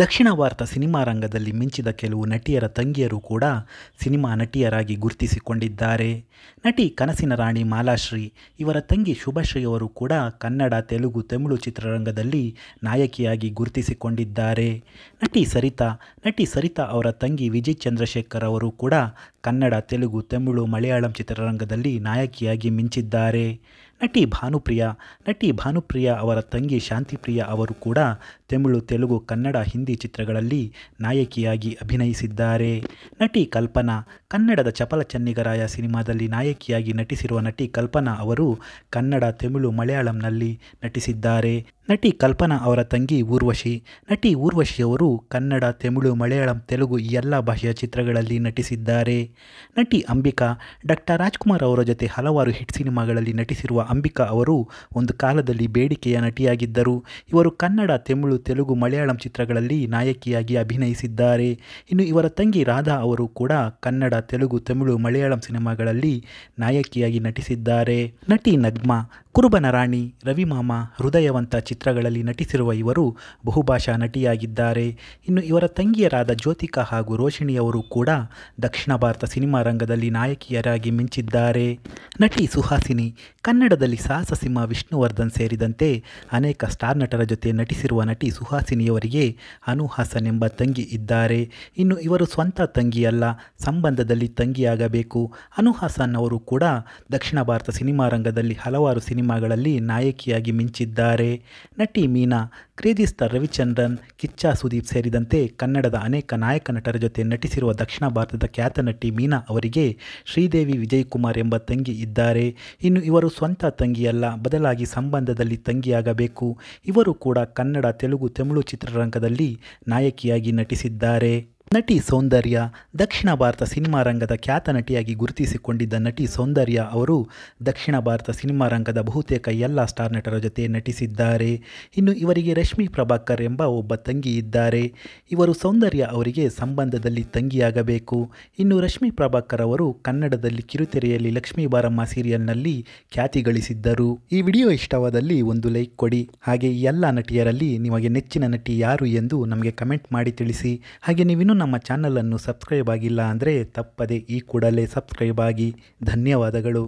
ದಕ್ಷಿಣ ಭಾರತ ಸಿನಿಮಾ ರಂಗದಲ್ಲಿ ಮಿಂಚಿದ ಕೆಲವು ನಟಿಯರ ತಂಗಿಯರು ಕೂಡ ಸಿನಿಮಾ ನಟಿಯರಾಗಿ ಗುರುತಿಸಿಕೊಂಡಿದ್ದಾರೆ ನಟಿ ಕನಸಿನ ರಾಣಿ ಮಾಲಾಶ್ರೀ ಇವರ ತಂಗಿ ಶುಭಶ್ರೀಯವರು ಕೂಡ ಕನ್ನಡ ತೆಲುಗು ತಮಿಳು ಚಿತ್ರರಂಗದಲ್ಲಿ ನಾಯಕಿಯಾಗಿ ಗುರುತಿಸಿಕೊಂಡಿದ್ದಾರೆ ನಟಿ ಸರಿತಾ ನಟಿ ಸರಿತಾ ಅವರ ತಂಗಿ ವಿಜಯ್ ಚಂದ್ರಶೇಖರ್ ಅವರು ಕೂಡ ಕನ್ನಡ ತೆಲುಗು ತಮಿಳು ಮಲಯಾಳಂ ಚಿತ್ರರಂಗದಲ್ಲಿ ನಾಯಕಿಯಾಗಿ ಮಿಂಚಿದ್ದಾರೆ ನಟಿ ಭಾನುಪ್ರಿಯ ನಟಿ ಭಾನುಪ್ರಿಯ ಅವರ ತಂಗಿ ಶಾಂತಿಪ್ರಿಯ ಅವರು ಕೂಡ ತಮಿಳು ತೆಲುಗು ಕನ್ನಡ ಹಿಂದಿ ಚಿತ್ರಗಳಲ್ಲಿ ನಾಯಕಿಯಾಗಿ ಅಭಿನಯಿಸಿದ್ದಾರೆ ನಟಿ ಕಲ್ಪನಾ ಕನ್ನಡದ ಚಪಲ ಚನ್ನಿಗರಾಯ ಸಿನಿಮಾದಲ್ಲಿ ನಾಯಕಿಯಾಗಿ ನಟಿಸಿರುವ ನಟಿ ಕಲ್ಪನಾ ಅವರು ಕನ್ನಡ ತಮಿಳು ಮಲಯಾಳಂನಲ್ಲಿ ನಟಿಸಿದ್ದಾರೆ ನಟಿ ಕಲ್ಪನಾ ಅವರ ತಂಗಿ ಊರ್ವಶಿ ನಟಿ ಊರ್ವಶಿಯವರು ಕನ್ನಡ ತಮಿಳು ಮಲಯಾಳಂ ತೆಲುಗು ಎಲ್ಲ ಭಾಷೆಯ ಚಿತ್ರಗಳಲ್ಲಿ ನಟಿಸಿದ್ದಾರೆ ನಟಿ ಅಂಬಿಕಾ ಡಾಕ್ಟರ್ ರಾಜ್ಕುಮಾರ್ ಅವರ ಜೊತೆ ಹಲವಾರು ಹಿಟ್ ಸಿನಿಮಾಗಳಲ್ಲಿ ನಟಿಸಿರುವ ಅಂಬಿಕಾ ಅವರು ಒಂದು ಕಾಲದಲ್ಲಿ ಬೇಡಿಕೆಯ ನಟಿಯಾಗಿದ್ದರು ಇವರು ಕನ್ನಡ ತಮಿಳು ತೆಲುಗು ಮಲಯಾಳಂ ಚಿತ್ರಗಳಲ್ಲಿ ನಾಯಕಿಯಾಗಿ ಅಭಿನಯಿಸಿದ್ದಾರೆ ಇನ್ನು ಇವರ ತಂಗಿ ರಾಧಾ ಅವರು ಕೂಡ ಕನ್ನಡ ತೆಲುಗು ತಮಿಳು ಮಲಯಾಳಂ ಸಿನಿಮಾಗಳಲ್ಲಿ ನಾಯಕಿಯಾಗಿ ನಟಿಸಿದ್ದಾರೆ ನಟಿ ನಗ್ಮಾ ಕುರುಬನ ರಾಣಿ ರವಿಮಾಮ ಹೃದಯವಂತ ಚಿತ್ರಗಳಲ್ಲಿ ನಟಿಸಿರುವ ಇವರು ಬಹುಭಾಷಾ ನಟಿಯಾಗಿದ್ದಾರೆ ಇನ್ನು ಇವರ ತಂಗಿಯರಾದ ಜ್ಯೋತಿಕಾ ಹಾಗೂ ರೋಷಿಣಿಯವರು ಕೂಡ ದಕ್ಷಿಣ ಭಾರತ ಸಿನಿಮಾ ರಂಗದಲ್ಲಿ ನಾಯಕಿಯರಾಗಿ ಮಿಂಚಿದ್ದಾರೆ ನಟಿ ಸುಹಾಸಿನಿ ಕನ್ನಡದಲ್ಲಿ ಸಾಹಸ ಸಿಂಹ ವಿಷ್ಣುವರ್ಧನ್ ಸೇರಿದಂತೆ ಅನೇಕ ಸ್ಟಾರ್ ನಟರ ಜೊತೆ ನಟಿಸಿರುವ ನಟಿ ಸುಹಾಸಿನಿಯವರಿಗೆ ಅನುಹಾಸನ್ ಎಂಬ ತಂಗಿ ಇದ್ದಾರೆ ಇನ್ನು ಇವರು ಸ್ವಂತ ತಂಗಿಯಲ್ಲ ಸಂಬಂಧದಲ್ಲಿ ತಂಗಿಯಾಗಬೇಕು ಅನುಹಾಸನ್ ಅವರು ಕೂಡ ದಕ್ಷಿಣ ಭಾರತ ಸಿನಿಮಾ ರಂಗದಲ್ಲಿ ಹಲವಾರು ಸಿನಿಮಾ ಸಿನಿಮಾಗಳಲ್ಲಿ ನಾಯಕಿಯಾಗಿ ಮಿಂಚಿದ್ದಾರೆ ನಟಿ ಮೀನಾ ಕ್ರೇಜಿ ರವಿಚಂದ್ರನ್ ಕಿಚ್ಚಾ ಸುದೀಪ್ ಸೇರಿದಂತೆ ಕನ್ನಡದ ಅನೇಕ ನಾಯಕ ನಟರ ಜೊತೆ ನಟಿಸಿರುವ ದಕ್ಷಿಣ ಭಾರತದ ಖ್ಯಾತ ನಟಿ ಮೀನಾ ಅವರಿಗೆ ಶ್ರೀದೇವಿ ವಿಜಯ್ ಕುಮಾರ್ ಎಂಬ ತಂಗಿ ಇದ್ದಾರೆ ಇನ್ನು ಇವರು ಸ್ವಂತ ತಂಗಿಯಲ್ಲ ಬದಲಾಗಿ ಸಂಬಂಧದಲ್ಲಿ ತಂಗಿಯಾಗಬೇಕು ಇವರು ಕೂಡ ಕನ್ನಡ ತೆಲುಗು ತಮಿಳು ಚಿತ್ರರಂಗದಲ್ಲಿ ನಾಯಕಿಯಾಗಿ ನಟಿಸಿದ್ದಾರೆ ನಟಿ ಸೌಂದರ್ಯ ದಕ್ಷಿಣ ಭಾರತ ಸಿನಿಮಾ ರಂಗದ ಖ್ಯಾತ ನಟಿಯಾಗಿ ಗುರುತಿಸಿಕೊಂಡಿದ್ದ ನಟಿ ಸೌಂದರ್ಯ ಅವರು ದಕ್ಷಿಣ ಭಾರತ ಸಿನಿಮಾ ರಂಗದ ಬಹುತೇಕ ಎಲ್ಲ ಸ್ಟಾರ್ ನಟರ ಜೊತೆ ನಟಿಸಿದ್ದಾರೆ ಇನ್ನು ಇವರಿಗೆ ರಶ್ಮಿ ಪ್ರಭಾಕರ್ ಎಂಬ ಒಬ್ಬ ತಂಗಿ ಇದ್ದಾರೆ ಇವರು ಸೌಂದರ್ಯ ಅವರಿಗೆ ಸಂಬಂಧದಲ್ಲಿ ತಂಗಿಯಾಗಬೇಕು ಇನ್ನು ರಶ್ಮಿ ಪ್ರಭಾಕರ್ ಅವರು ಕನ್ನಡದಲ್ಲಿ ಕಿರುತೆರೆಯಲ್ಲಿ ಲಕ್ಷ್ಮೀ ಬಾರಮ್ಮ ಸೀರಿಯಲ್ನಲ್ಲಿ ಖ್ಯಾತಿ ಗಳಿಸಿದ್ದರು ಈ ವಿಡಿಯೋ ಇಷ್ಟವಾದಲ್ಲಿ ಒಂದು ಲೈಕ್ ಕೊಡಿ ಹಾಗೆ ಈ ಎಲ್ಲ ನಟಿಯರಲ್ಲಿ ನಿಮಗೆ ನೆಚ್ಚಿನ ನಟಿ ಯಾರು ಎಂದು ನಮಗೆ ಕಮೆಂಟ್ ಮಾಡಿ ತಿಳಿಸಿ ಹಾಗೆ ನೀವಿನ್ನೂ ನಮ್ಮ ಚಾನಲನ್ನು ಸಬ್ಸ್ಕ್ರೈಬ್ ಆಗಿಲ್ಲ ಅಂದರೆ ತಪ್ಪದೆ ಈ ಕೂಡಲೇ ಸಬ್ಸ್ಕ್ರೈಬ್ ಆಗಿ ಧನ್ಯವಾದಗಳು